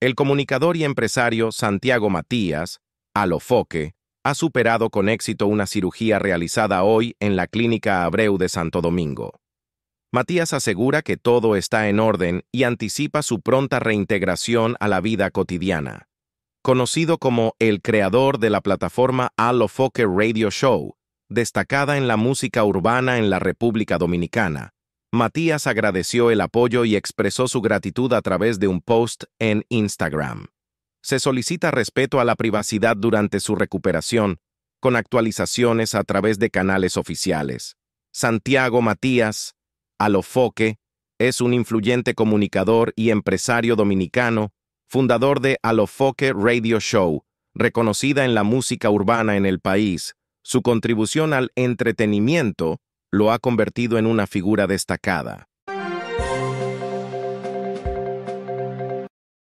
El comunicador y empresario Santiago Matías, Alofoque, ha superado con éxito una cirugía realizada hoy en la Clínica Abreu de Santo Domingo. Matías asegura que todo está en orden y anticipa su pronta reintegración a la vida cotidiana. Conocido como el creador de la plataforma Alofoque Radio Show, destacada en la música urbana en la República Dominicana, Matías agradeció el apoyo y expresó su gratitud a través de un post en Instagram. Se solicita respeto a la privacidad durante su recuperación, con actualizaciones a través de canales oficiales. Santiago Matías, Alofoque, es un influyente comunicador y empresario dominicano, fundador de Alofoque Radio Show, reconocida en la música urbana en el país. Su contribución al entretenimiento lo ha convertido en una figura destacada.